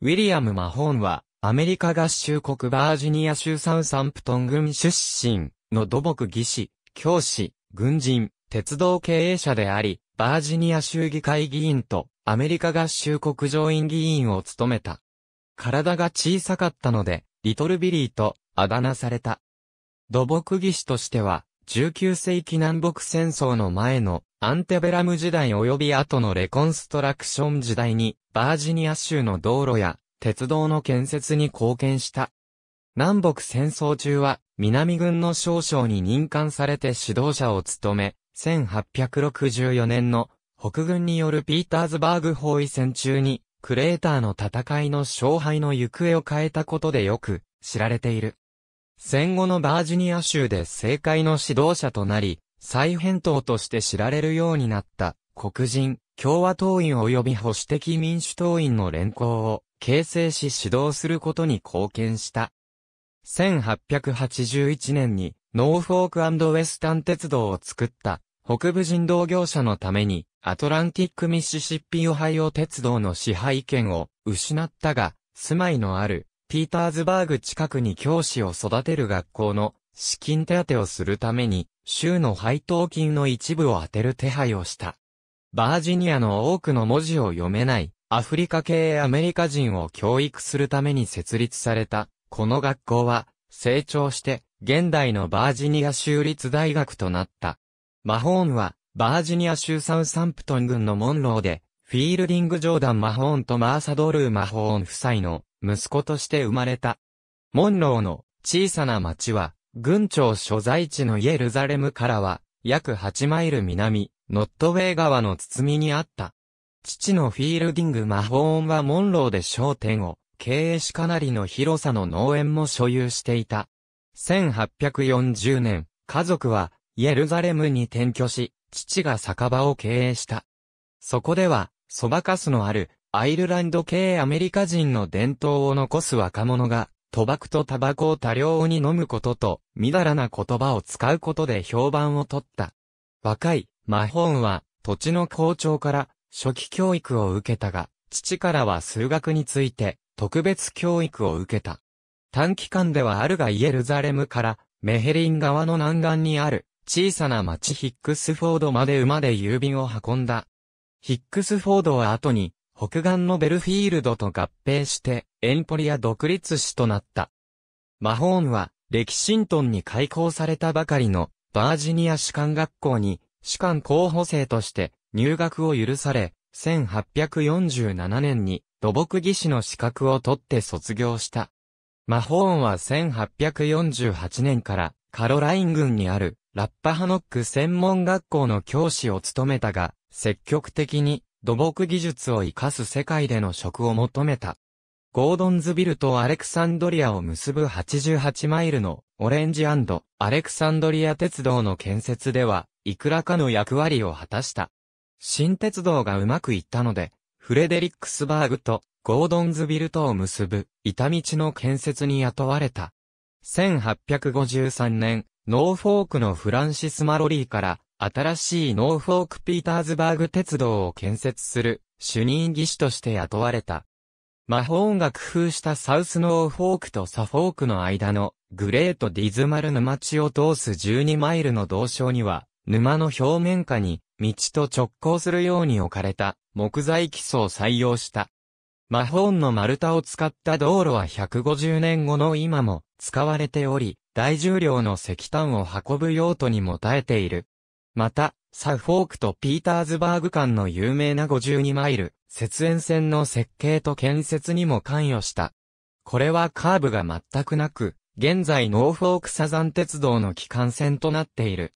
ウィリアム・マホーンは、アメリカ合衆国バージニア州サウサンプトン郡出身の土木技師、教師、軍人、鉄道経営者であり、バージニア州議会議員とアメリカ合衆国上院議員を務めた。体が小さかったので、リトルビリーとあだ名された。土木技師としては、19世紀南北戦争の前のアンテベラム時代及び後のレコンストラクション時代にバージニア州の道路や鉄道の建設に貢献した。南北戦争中は南軍の少将に任官されて指導者を務め、1864年の北軍によるピーターズバーグ包囲戦中にクレーターの戦いの勝敗の行方を変えたことでよく知られている。戦後のバージニア州で政界の指導者となり、再返答として知られるようになった黒人、共和党員及び保守的民主党員の連行を形成し指導することに貢献した。1881年にノーフォークウェスタン鉄道を作った北部人道業者のためにアトランティックミシシッピオハイオ鉄道の支配権を失ったが住まいのあるピーターズバーグ近くに教師を育てる学校の資金手当をするために州の配当金の一部を当てる手配をした。バージニアの多くの文字を読めない、アフリカ系アメリカ人を教育するために設立された、この学校は、成長して、現代のバージニア州立大学となった。マホーンは、バージニア州サウサンプトン郡のモンローで、フィールディングジョーダン・マホーンとマーサドルー・マホーン夫妻の息子として生まれた。モンローの小さな町は、郡庁所在地のイエルザレムからは、約8マイル南、ノットウェイ川の包みにあった。父のフィールディング・マホーンはモンローで商店を経営しかなりの広さの農園も所有していた。1840年、家族はイエルザレムに転居し、父が酒場を経営した。そこでは、そばかすのあるアイルランド系アメリカ人の伝統を残す若者が、賭博とタバコを多量に飲むことと、みだらな言葉を使うことで評判を取った。若い、マホーンは、土地の校長から、初期教育を受けたが、父からは数学について、特別教育を受けた。短期間ではあるがイエルザレムから、メヘリン川の南岸にある、小さな町ヒックスフォードまで馬で郵便を運んだ。ヒックスフォードは後に、北岸のベルフィールドと合併して、エンポリア独立市となった。マホーンは、レキシントンに開校されたばかりの、バージニア士官学校に士官候補生として入学を許され、1847年に土木技師の資格を取って卒業した。マホーンは1848年からカロライン郡にあるラッパハノック専門学校の教師を務めたが、積極的に土木技術を活かす世界での職を求めた。ゴードンズビルとアレクサンドリアを結ぶ88マイルのオレンジアレクサンドリア鉄道の建設では、いくらかの役割を果たした。新鉄道がうまくいったので、フレデリックスバーグとゴードンズビルとを結ぶ板道の建設に雇われた。1853年、ノーフォークのフランシス・マロリーから新しいノーフォーク・ピーターズバーグ鉄道を建設する主任技師として雇われた。魔法音が工夫したサウスノーフォークとサフォークの間のグレートディズマル沼地を通す12マイルの道床には、沼の表面下に道と直行するように置かれた木材基礎を採用した。魔法音の丸太を使った道路は150年後の今も使われており、大重量の石炭を運ぶ用途にも耐えている。また、サフォークとピーターズバーグ間の有名な52マイル、雪煙線の設計と建設にも関与した。これはカーブが全くなく、現在ノーフォークサザン鉄道の機関線となっている。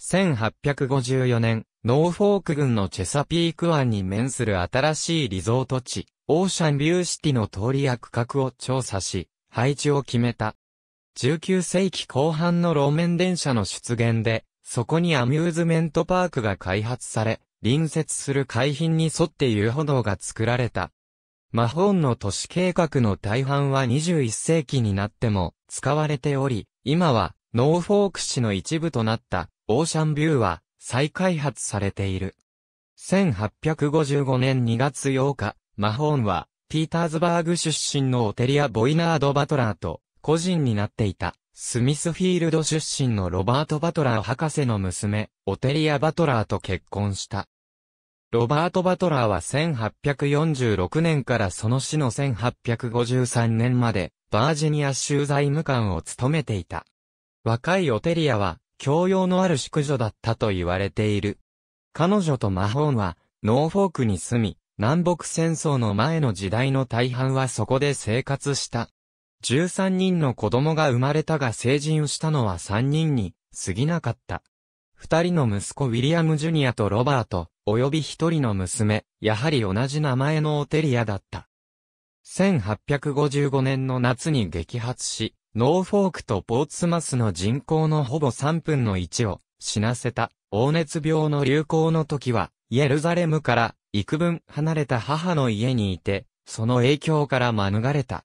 1854年、ノーフォーク郡のチェサピーク湾に面する新しいリゾート地、オーシャンビューシティの通りや区画を調査し、配置を決めた。19世紀後半の路面電車の出現で、そこにアミューズメントパークが開発され、隣接する海浜に沿って遊歩道が作られた。マホーンの都市計画の大半は21世紀になっても使われており、今はノーフォーク市の一部となったオーシャンビューは再開発されている。1855年2月8日、マホーンはピーターズバーグ出身のオテリア・ボイナード・バトラーと個人になっていた。スミスフィールド出身のロバート・バトラー博士の娘、オテリア・バトラーと結婚した。ロバート・バトラーは1846年からその死の1853年まで、バージニア州財務官を務めていた。若いオテリアは、教養のある淑女だったと言われている。彼女とマホーンは、ノーフォークに住み、南北戦争の前の時代の大半はそこで生活した。13人の子供が生まれたが成人したのは3人に過ぎなかった。二人の息子ウィリアム・ジュニアとロバート、及び一人の娘、やはり同じ名前のオテリアだった。1855年の夏に激発し、ノーフォークとポーツマスの人口のほぼ3分の1を死なせた、黄熱病の流行の時は、イエルザレムから幾分離れた母の家にいて、その影響から免れた。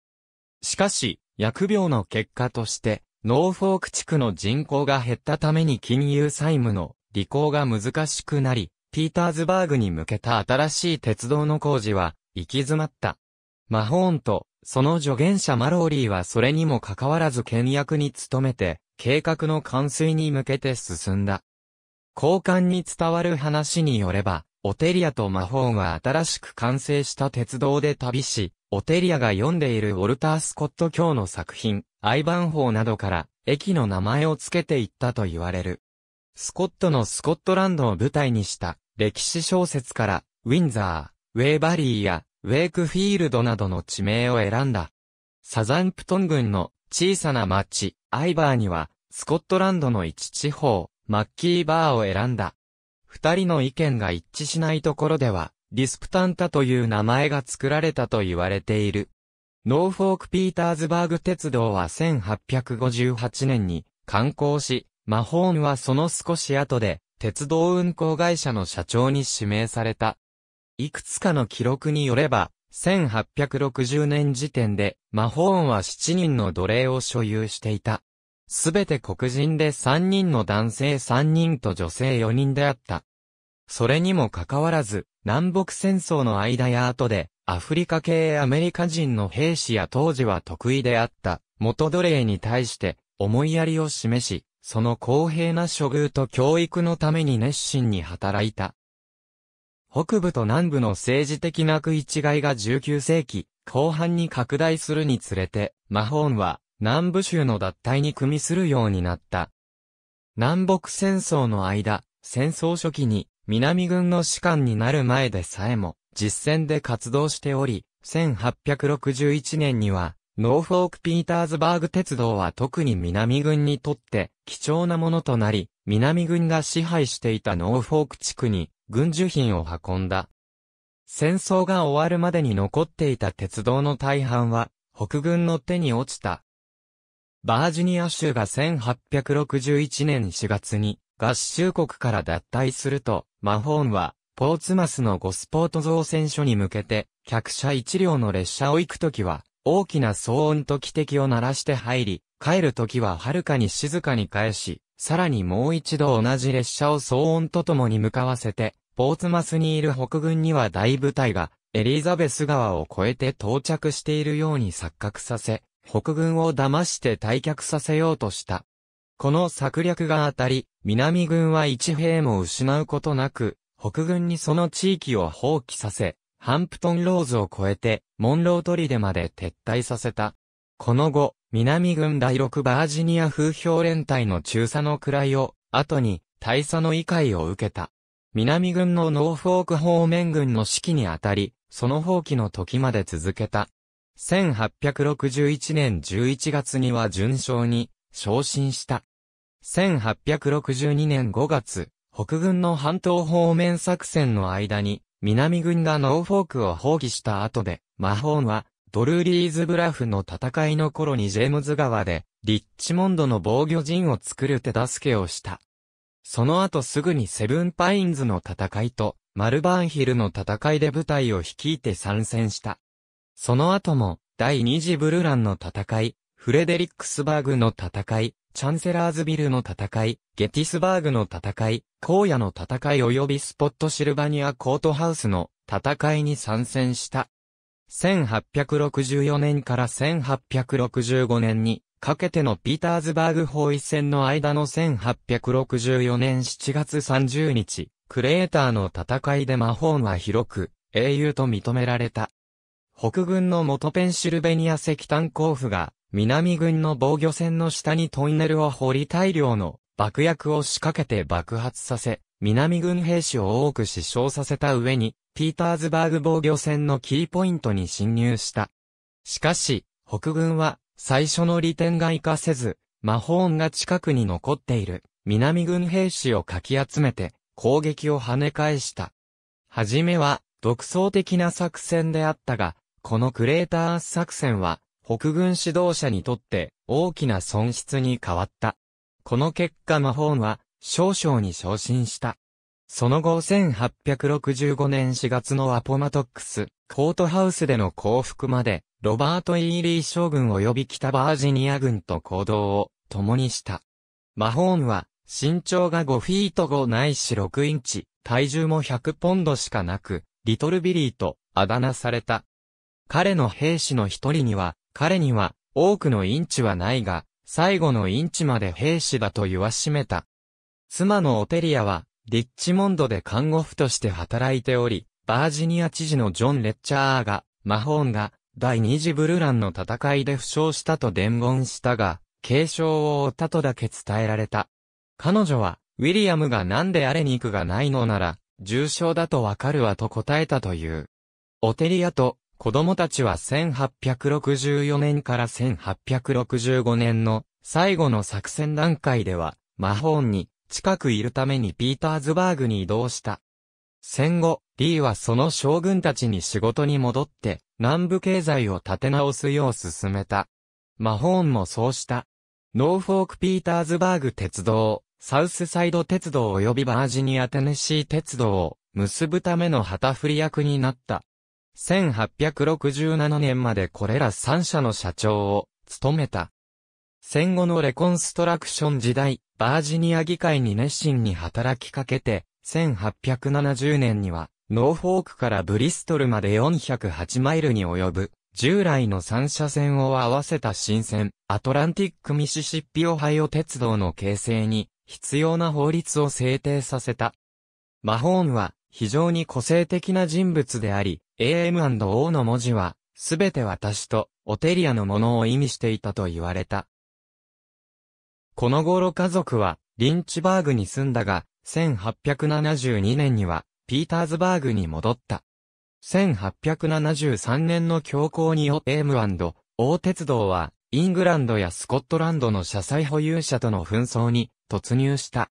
しかし、疫病の結果として、ノーフォーク地区の人口が減ったために金融債務の履行が難しくなり、ピーターズバーグに向けた新しい鉄道の工事は行き詰まった。マホーンと、その助言者マローリーはそれにもかかわらず倹約に努めて、計画の完遂に向けて進んだ。交換に伝わる話によれば、オテリアとマホーンは新しく完成した鉄道で旅し、オテリアが読んでいるウォルター・スコット卿の作品、アイバン法などから、駅の名前を付けていったと言われる。スコットのスコットランドを舞台にした歴史小説から、ウィンザー、ウェイバリーやウェイクフィールドなどの地名を選んだ。サザンプトン郡の小さな町、アイバーには、スコットランドの一地方、マッキーバーを選んだ。二人の意見が一致しないところでは、ディスプタンタという名前が作られたと言われている。ノーフォーク・ピーターズバーグ鉄道は1858年に観光し、マホーンはその少し後で、鉄道運行会社の社長に指名された。いくつかの記録によれば、1860年時点で、マホーンは7人の奴隷を所有していた。すべて黒人で3人の男性3人と女性4人であった。それにもかかわらず、南北戦争の間や後で、アフリカ系アメリカ人の兵士や当時は得意であった、元奴隷に対して、思いやりを示し、その公平な処遇と教育のために熱心に働いた。北部と南部の政治的な食い違いが19世紀後半に拡大するにつれて、マホーンは南部州の脱退に組みするようになった。南北戦争の間、戦争初期に南軍の士官になる前でさえも、実戦で活動しており、1861年には、ノーフォーク・ピーターズバーグ鉄道は特に南軍にとって貴重なものとなり、南軍が支配していたノーフォーク地区に軍需品を運んだ。戦争が終わるまでに残っていた鉄道の大半は北軍の手に落ちた。バージニア州が1861年4月に合衆国から脱退すると、マホーンは、ポーツマスのゴスポート造船所に向けて、客車一両の列車を行くときは、大きな騒音と汽笛を鳴らして入り、帰るときは遥かに静かに返し、さらにもう一度同じ列車を騒音とともに向かわせて、ポーツマスにいる北軍には大部隊が、エリザベス川を越えて到着しているように錯覚させ、北軍を騙して退却させようとした。この策略が当たり、南軍は一兵も失うことなく、北軍にその地域を放棄させ、ハンプトンローズを越えて、モンロー砦まで撤退させた。この後、南軍第6バージニア風評連隊の中佐の位を、後に、大佐の異会を受けた。南軍のノーフォーク方面軍の指揮にあたり、その放棄の時まで続けた。1861年11月には順将に昇進した。1862年5月、北軍の半島方面作戦の間に、南軍がノーフォークを放棄した後で、マホーンは、ドルーリーズブラフの戦いの頃にジェームズ川で、リッチモンドの防御陣を作る手助けをした。その後すぐにセブンパインズの戦いと、マルバーンヒルの戦いで部隊を率いて参戦した。その後も、第二次ブルランの戦い、フレデリックスバーグの戦い、チャンセラーズビルの戦い、ゲティスバーグの戦い、荒野の戦い及びスポットシルバニアコートハウスの戦いに参戦した。1864年から1865年にかけてのピーターズバーグ包囲戦の間の1864年7月30日、クレーターの戦いで魔法は広く英雄と認められた。北軍の元ペンシルベニア石炭鉱夫が南軍の防御線の下にトンネルを掘り大量の爆薬を仕掛けて爆発させ、南軍兵士を多く死傷させた上に、ピーターズバーグ防御線のキーポイントに侵入した。しかし、北軍は最初の利点が活かせず、魔法が近くに残っている南軍兵士をかき集めて攻撃を跳ね返した。はじめは独創的な作戦であったが、このクレーター作戦は北軍指導者にとって大きな損失に変わった。この結果マホーンは少々に昇進した。その後1865年4月のアポマトックス、コートハウスでの降伏まで、ロバート・イーリー将軍及び北バージニア軍と行動を共にした。マホーンは身長が5フィート5ないし6インチ、体重も100ポンドしかなく、リトルビリーとあだ名された。彼の兵士の一人には、彼には多くのインチはないが、最後のインチまで兵士だと言わしめた。妻のオテリアは、リッチモンドで看護婦として働いており、バージニア知事のジョン・レッチャーが、マホーンが、第二次ブルランの戦いで負傷したと伝言したが、軽傷を負ったとだけ伝えられた。彼女は、ウィリアムがなんであれ肉がないのなら、重傷だとわかるわと答えたという。オテリアと子供たちは1864年から1865年の最後の作戦段階では、マホーンに近くいるためにピーターズバーグに移動した。戦後、リーはその将軍たちに仕事に戻って、南部経済を立て直すよう進めた。マホーンもそうした。ノーフォーク・ピーターズバーグ鉄道、サウスサイド鉄道及びバージニア・テネシー鉄道を結ぶための旗振り役になった。1867年までこれら3社の社長を務めた。戦後のレコンストラクション時代、バージニア議会に熱心に働きかけて、1870年には、ノーフォークからブリストルまで408マイルに及ぶ、従来の3車線を合わせた新線、アトランティックミシシッピオハイオ鉄道の形成に、必要な法律を制定させた。マホーンは、非常に個性的な人物であり、AM&O の文字は、すべて私と、オテリアのものを意味していたと言われた。この頃家族は、リンチバーグに住んだが、1872年には、ピーターズバーグに戻った。1873年の強行によ AM&O 鉄道は、イングランドやスコットランドの車載保有者との紛争に突入した。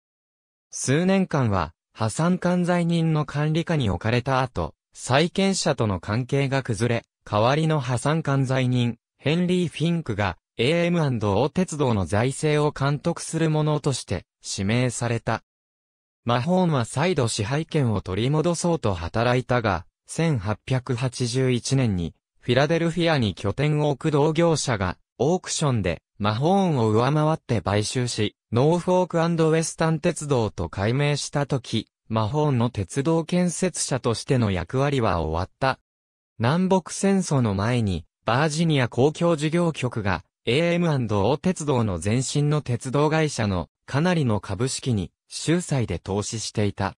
数年間は、破産管財人の管理下に置かれた後、債権者との関係が崩れ、代わりの破産管罪人、ヘンリー・フィンクが AM&O 鉄道の財政を監督する者として指名された。マホーンは再度支配権を取り戻そうと働いたが、1881年にフィラデルフィアに拠点を置く同業者がオークションでマホーンを上回って買収し、ノーフォークウェスタン鉄道と改名した時、魔法の鉄道建設者としての役割は終わった。南北戦争の前に、バージニア公共事業局が AM&O 鉄道の前身の鉄道会社のかなりの株式に州債で投資していた。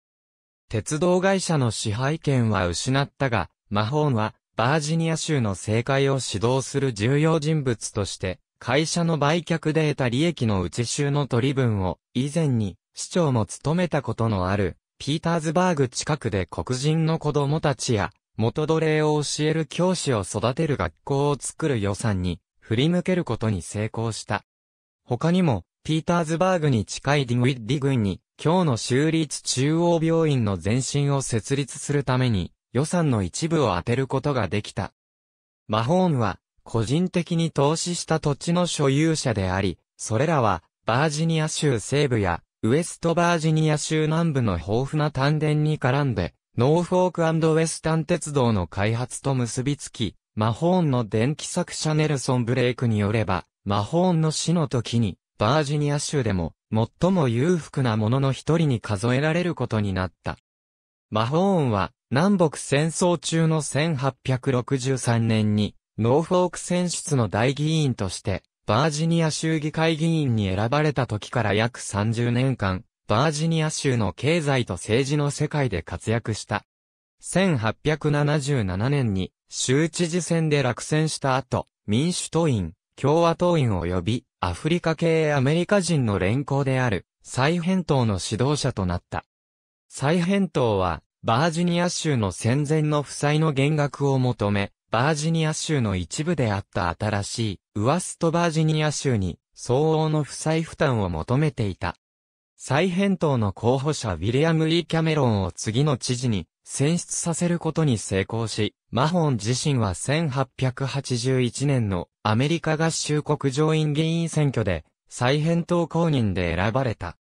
鉄道会社の支配権は失ったが、マホーンはバージニア州の政界を指導する重要人物として、会社の売却で得た利益の打ち州の取り分を以前に市長も務めたことのあるピーターズバーグ近くで黒人の子供たちや、元奴隷を教える教師を育てる学校を作る予算に振り向けることに成功した。他にも、ピーターズバーグに近いディグィッディ郡に、今日の州立中央病院の前身を設立するために、予算の一部を当てることができた。マホーンは、個人的に投資した土地の所有者であり、それらは、バージニア州西部や、ウェストバージニア州南部の豊富な丹田に絡んで、ノーフォークウェスタン鉄道の開発と結びつき、マホーンの電気作者ネルソン・ブレイクによれば、マホーンの死の時に、バージニア州でも、最も裕福な者の一人に数えられることになった。マホーンは、南北戦争中の1863年に、ノーフォーク選出の大議員として、バージニア州議会議員に選ばれた時から約30年間、バージニア州の経済と政治の世界で活躍した。1877年に州知事選で落選した後、民主党員、共和党員及びアフリカ系アメリカ人の連行である再返党の指導者となった。再返党はバージニア州の戦前の負債の減額を求め、バージニア州の一部であった新しい、ウワストバージニア州に、相応の負債負担を求めていた。再返答の候補者ウィリアム・リー・キャメロンを次の知事に選出させることに成功し、マホン自身は1881年のアメリカ合衆国上院議員選挙で再返答公認で選ばれた。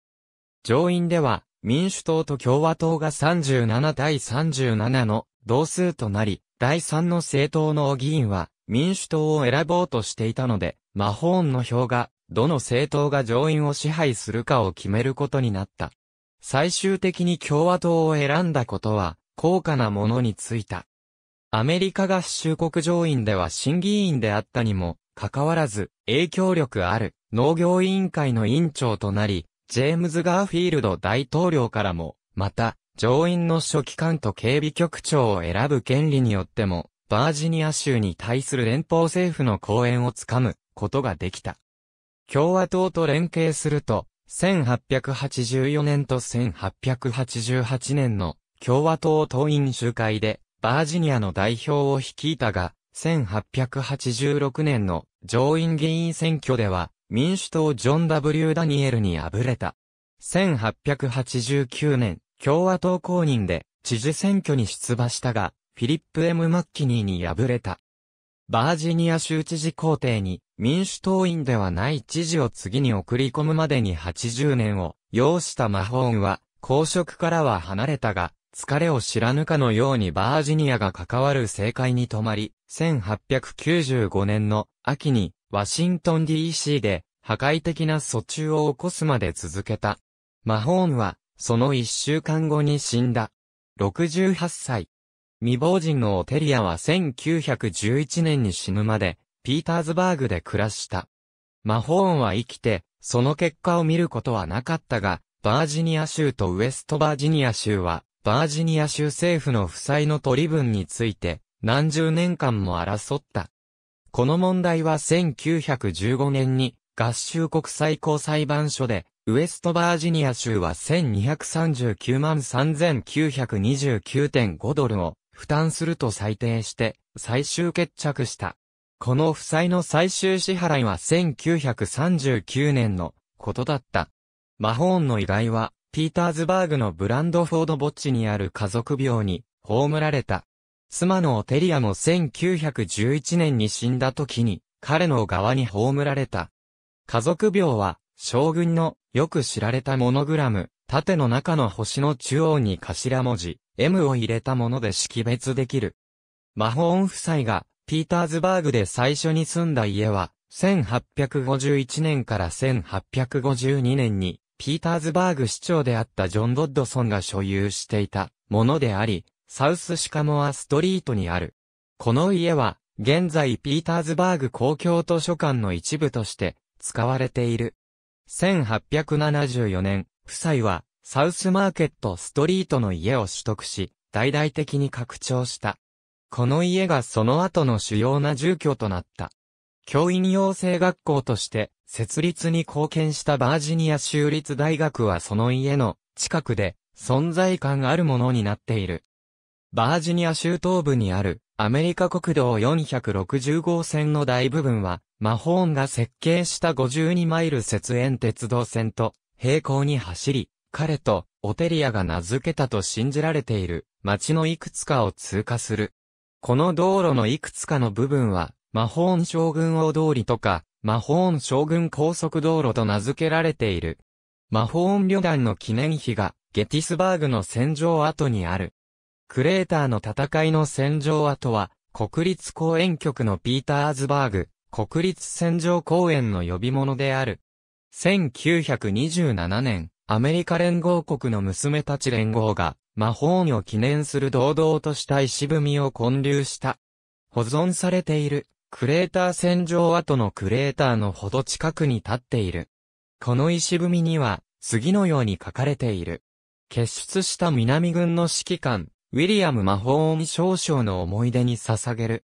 上院では民主党と共和党が37対37の同数となり、第3の政党の議員は民主党を選ぼうとしていたので、マホーンの票が、どの政党が上院を支配するかを決めることになった。最終的に共和党を選んだことは、高価なものについた。アメリカ合衆国上院では審議員であったにも、かかわらず、影響力ある農業委員会の委員長となり、ジェームズ・ガーフィールド大統領からも、また、上院の書記官と警備局長を選ぶ権利によっても、バージニア州に対する連邦政府の講演をつかむことができた。共和党と連携すると、1884年と1888年の共和党党員集会で、バージニアの代表を率いたが、1886年の上院議員選挙では、民主党ジョン・ W・ ダニエルに敗れた。1889年、共和党公認で知事選挙に出馬したが、フィリップ・ M・ マッキニーに敗れた。バージニア州知事公邸に民主党員ではない知事を次に送り込むまでに80年を要したマホーンは公職からは離れたが、疲れを知らぬかのようにバージニアが関わる政界に泊まり、1895年の秋にワシントン DC で破壊的な訴中を起こすまで続けた。マホーンはその一週間後に死んだ。68歳。未亡人のオテリアは1911年に死ぬまで、ピーターズバーグで暮らした。マホーンは生きて、その結果を見ることはなかったが、バージニア州とウエストバージニア州は、バージニア州政府の負債の取り分について、何十年間も争った。この問題は1915年に、合衆国最高裁判所で、ウエストバージニア州は1239万3929.5ドルを負担すると裁定して最終決着した。この負債の最終支払いは1939年のことだった。マホーンの遺骸は、ピーターズバーグのブランドフォード墓地にある家族病に葬られた。妻のオテリアも1911年に死んだ時に彼の側に葬られた。家族病は将軍のよく知られたモノグラム、縦の中の星の中央に頭文字、M を入れたもので識別できる。マホーン夫妻が、ピーターズバーグで最初に住んだ家は、1851年から1852年に、ピーターズバーグ市長であったジョン・ドッドソンが所有していたものであり、サウスシカモアストリートにある。この家は、現在ピーターズバーグ公共図書館の一部として使われている。1874年、夫妻は、サウスマーケットストリートの家を取得し、大々的に拡張した。この家がその後の主要な住居となった。教員養成学校として、設立に貢献したバージニア州立大学はその家の近くで存在感あるものになっている。バージニア州東部にあるアメリカ国道460号線の大部分は、マホーンが設計した52マイル節縁鉄道線と平行に走り、彼とオテリアが名付けたと信じられている街のいくつかを通過する。この道路のいくつかの部分は、マホーン将軍大通りとか、マホーン将軍高速道路と名付けられている。マホーン旅団の記念碑が、ゲティスバーグの戦場跡にある。クレーターの戦いの戦場跡は、国立公園局のピーターズバーグ、国立戦場公園の呼び物である。1927年、アメリカ連合国の娘たち連合が、魔法を記念する堂々とした石踏みを建立した。保存されている、クレーター戦場跡のクレーターのほど近くに立っている。この石踏みには、次のように書かれている。結出した南軍の指揮官、ウィリアム・魔法ー少将の思い出に捧げる。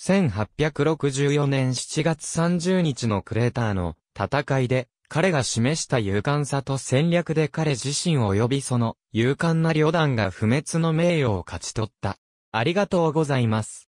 1864年7月30日のクレーターの戦いで、彼が示した勇敢さと戦略で彼自身及びその勇敢な旅団が不滅の名誉を勝ち取った。ありがとうございます。